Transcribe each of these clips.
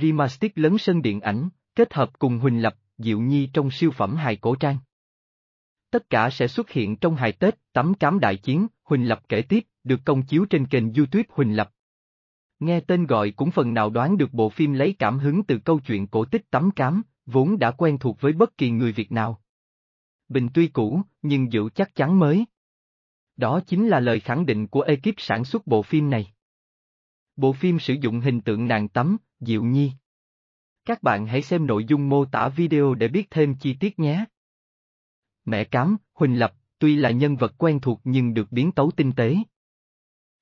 Rimastic lấn sân điện ảnh, kết hợp cùng Huỳnh Lập, Diệu Nhi trong siêu phẩm hài cổ trang. Tất cả sẽ xuất hiện trong hài Tết, tắm cám đại chiến, Huỳnh Lập kể tiếp, được công chiếu trên kênh youtube Huỳnh Lập. Nghe tên gọi cũng phần nào đoán được bộ phim lấy cảm hứng từ câu chuyện cổ tích tắm cám, vốn đã quen thuộc với bất kỳ người Việt nào. Bình tuy cũ, nhưng dịu chắc chắn mới. Đó chính là lời khẳng định của ekip sản xuất bộ phim này. Bộ phim sử dụng hình tượng nàng tắm, Diệu Nhi. Các bạn hãy xem nội dung mô tả video để biết thêm chi tiết nhé. Mẹ cám, Huỳnh Lập, tuy là nhân vật quen thuộc nhưng được biến tấu tinh tế.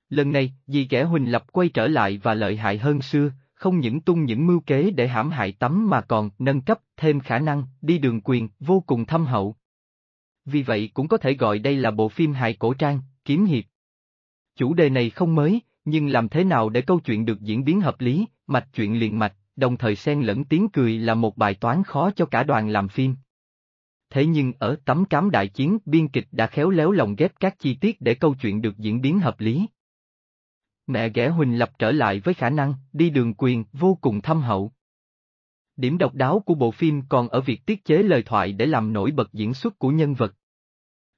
Lần này, dì ghẻ Huỳnh Lập quay trở lại và lợi hại hơn xưa, không những tung những mưu kế để hãm hại tắm mà còn nâng cấp thêm khả năng đi đường quyền vô cùng thâm hậu. Vì vậy cũng có thể gọi đây là bộ phim hại cổ trang, kiếm hiệp. Chủ đề này không mới, nhưng làm thế nào để câu chuyện được diễn biến hợp lý, mạch chuyện liền mạch, đồng thời xen lẫn tiếng cười là một bài toán khó cho cả đoàn làm phim. Thế nhưng ở tấm cám đại chiến biên kịch đã khéo léo lòng ghép các chi tiết để câu chuyện được diễn biến hợp lý. Mẹ ghẻ Huỳnh Lập trở lại với khả năng đi đường quyền vô cùng thâm hậu. Điểm độc đáo của bộ phim còn ở việc tiết chế lời thoại để làm nổi bật diễn xuất của nhân vật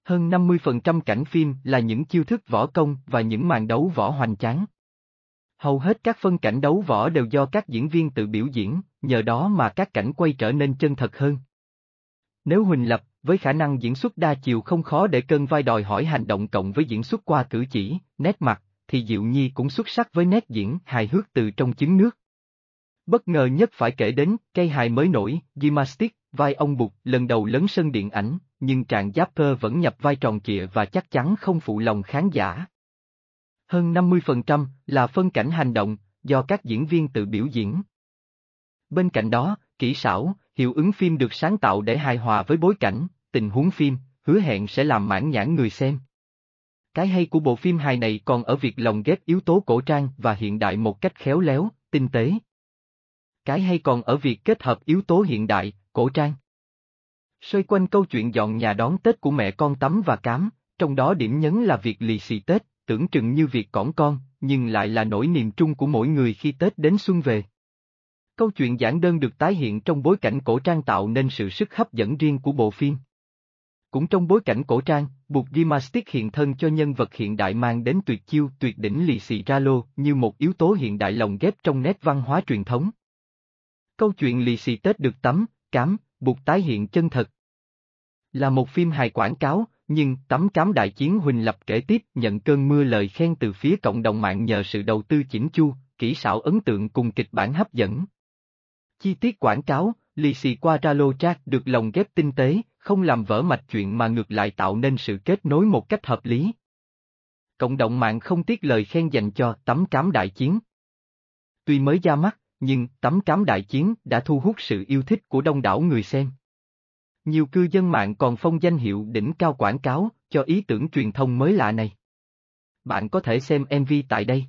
hơn 50% cảnh phim là những chiêu thức võ công và những màn đấu võ hoành tráng. Hầu hết các phân cảnh đấu võ đều do các diễn viên tự biểu diễn, nhờ đó mà các cảnh quay trở nên chân thật hơn. Nếu Huỳnh Lập, với khả năng diễn xuất đa chiều không khó để cân vai đòi hỏi hành động cộng với diễn xuất qua cử chỉ, nét mặt, thì Diệu Nhi cũng xuất sắc với nét diễn hài hước từ trong trứng nước. Bất ngờ nhất phải kể đến cây hài mới nổi, Gimastic, vai ông Bụt, lần đầu lớn sân điện ảnh, nhưng trạng Zapper vẫn nhập vai tròn trịa và chắc chắn không phụ lòng khán giả. Hơn 50% là phân cảnh hành động, do các diễn viên tự biểu diễn. Bên cạnh đó, kỹ xảo, hiệu ứng phim được sáng tạo để hài hòa với bối cảnh, tình huống phim, hứa hẹn sẽ làm mãn nhãn người xem. Cái hay của bộ phim hài này còn ở việc lồng ghép yếu tố cổ trang và hiện đại một cách khéo léo, tinh tế cái hay còn ở việc kết hợp yếu tố hiện đại, cổ trang. Xoay quanh câu chuyện dọn nhà đón Tết của mẹ con tắm và cám, trong đó điểm nhấn là việc lì xì Tết, tưởng chừng như việc cõng con, nhưng lại là nỗi niềm chung của mỗi người khi Tết đến xuân về. Câu chuyện giản đơn được tái hiện trong bối cảnh cổ trang tạo nên sự sức hấp dẫn riêng của bộ phim. Cũng trong bối cảnh cổ trang, buộc Gimastic hiện thân cho nhân vật hiện đại mang đến tuyệt chiêu tuyệt đỉnh lì xì ra lô như một yếu tố hiện đại lồng ghép trong nét văn hóa truyền thống. Câu chuyện lì xì Tết được tắm, cám, buộc tái hiện chân thật. Là một phim hài quảng cáo, nhưng tấm cám đại chiến Huỳnh Lập kể tiếp nhận cơn mưa lời khen từ phía cộng đồng mạng nhờ sự đầu tư chỉnh chu, kỹ xảo ấn tượng cùng kịch bản hấp dẫn. Chi tiết quảng cáo, lì xì qua ra lô trác được lồng ghép tinh tế, không làm vỡ mạch chuyện mà ngược lại tạo nên sự kết nối một cách hợp lý. Cộng đồng mạng không tiếc lời khen dành cho tấm cám đại chiến. Tuy mới ra mắt, nhưng tấm cám đại chiến đã thu hút sự yêu thích của đông đảo người xem. Nhiều cư dân mạng còn phong danh hiệu đỉnh cao quảng cáo cho ý tưởng truyền thông mới lạ này. Bạn có thể xem MV tại đây.